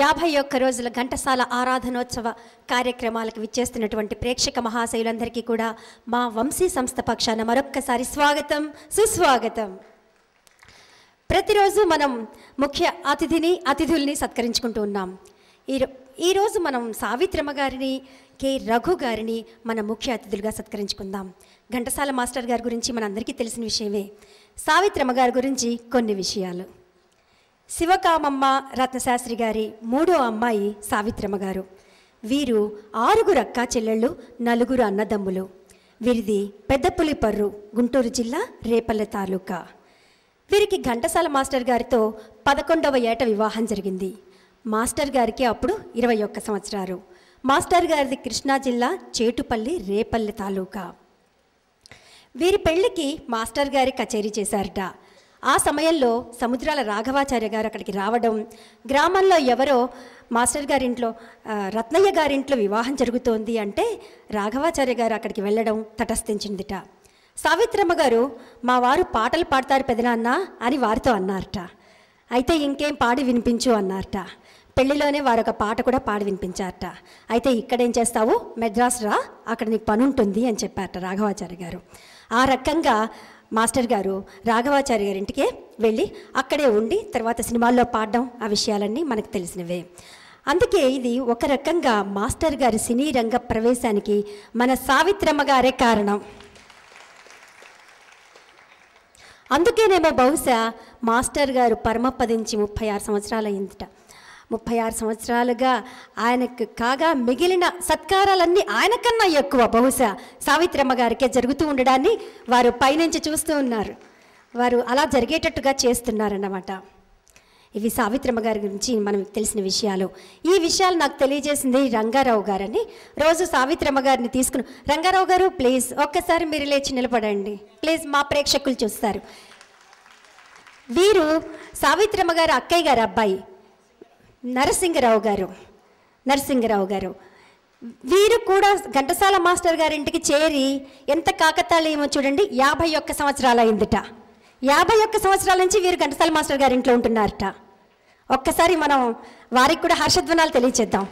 యాభై ఒక్క రోజుల ఘంటసాల ఆరాధనోత్సవ కార్యక్రమాలకు విచ్చేస్తున్నటువంటి ప్రేక్షక మహాశయులందరికీ కూడా మా వంశీ సంస్థ పక్షాన మరొక్కసారి స్వాగతం సుస్వాగతం ప్రతిరోజు మనం ముఖ్య అతిథిని అతిథుల్ని సత్కరించుకుంటూ ఉన్నాం ఈరోజు మనం సావిత్రమ్మ గారిని కె రఘు గారిని మన ముఖ్య అతిథులుగా సత్కరించుకుందాం ఘంటసాల మాస్టర్ గారి గురించి మనందరికీ తెలిసిన విషయమే సావిత్రమ్మ గారి గురించి కొన్ని విషయాలు శివకామమ్మ రత్నశాస్త్రి గారి మూడో అమ్మాయి సావిత్రమ్మ గారు వీరు ఆరుగురు అక్క చెల్లెళ్ళు నలుగురు అన్నదమ్ములు వీరిది పెద్దపులిపర్రు గుంటూరు జిల్లా రేపల్లె తాలూకా వీరికి ఘంటసాల మాస్టర్ గారితో పదకొండవ ఏట వివాహం జరిగింది మాస్టర్ గారికి అప్పుడు ఇరవై ఒక్క సంవత్సరాలు మాస్టర్ గారిది కృష్ణా జిల్లా చేటుపల్లి రేపల్లె తాలూకా వీరి పెళ్లికి మాస్టర్ గారి కచేరీ చేశారట ఆ సమయంలో సముద్రాల రాఘవాచార్య గారు అక్కడికి రావడం గ్రామంలో ఎవరో మాస్టర్ గారింట్లో రత్నయ్య గారింట్లో వివాహం జరుగుతోంది అంటే రాఘవాచార్య గారు అక్కడికి వెళ్ళడం తటస్థించిందిట సావిత్రమ్మ గారు మా వారు పాటలు పాడతారు పెదనాన్న అని వారితో అన్నారట అయితే ఇంకేం పాడి వినిపించు అన్నారట పెళ్లిలోనే వారొక పాట కూడా పాడి వినిపించారట అయితే ఇక్కడేం చేస్తావు మెడ్రాస్ రా అక్కడ నీకు పని ఉంటుంది అని చెప్పారట రాఘవాచార్య గారు ఆ రకంగా మాస్టర్ గారు రాఘవాచారి గారి ఇంటికే వెళ్ళి అక్కడే ఉండి తర్వాత సినిమాల్లో పాడడం ఆ విషయాలన్నీ మనకు తెలిసినవే అందుకే ఇది ఒక రకంగా మాస్టర్ గారి సినీ రంగ ప్రవేశానికి మన సావిత్రమ్మ గారే కారణం అందుకేనేమో బహుశా మాస్టర్ గారు పరమపదించి ముప్పై ఆరు సంవత్సరాలు అయిందిట ముప్పై ఆరు సంవత్సరాలుగా ఆయనకు కాగా మిగిలిన సత్కారాలన్నీ ఆయనకన్నా ఎక్కువ బహుశా సావిత్రమ్మ గారికే జరుగుతూ ఉండడాన్ని వారు పైనుంచి చూస్తూ ఉన్నారు వారు అలా జరిగేటట్టుగా చేస్తున్నారన్నమాట ఇవి సావిత్రమ్మ గారి గురించి మనం తెలిసిన విషయాలు ఈ విషయాలు నాకు తెలియజేసింది రంగారావు గారని రోజు సావిత్రమ్మ గారిని తీసుకుని రంగారావు గారు ప్లీజ్ ఒక్కసారి మీరు లేచి నిలబడండి ప్లీజ్ మా ప్రేక్షకులు చూస్తారు వీరు సావిత్రమ్మ గారు అక్కయ్య గారు అబ్బాయి నరసింహరావు గారు నరసింహరావు గారు వీరు కూడా ఘంటసాల మాస్టర్ గారింటికి చేరి ఎంత కాకతాళీయమో చూడండి యాభై ఒక్క సంవత్సరాలైందిట యాభై ఒక్క సంవత్సరాల నుంచి వీరు ఘంటసాల మాస్టర్ గారింట్లో ఉంటున్నారట ఒక్కసారి మనం వారికి కూడా హర్షధ్వనాలు తెలియచేద్దాం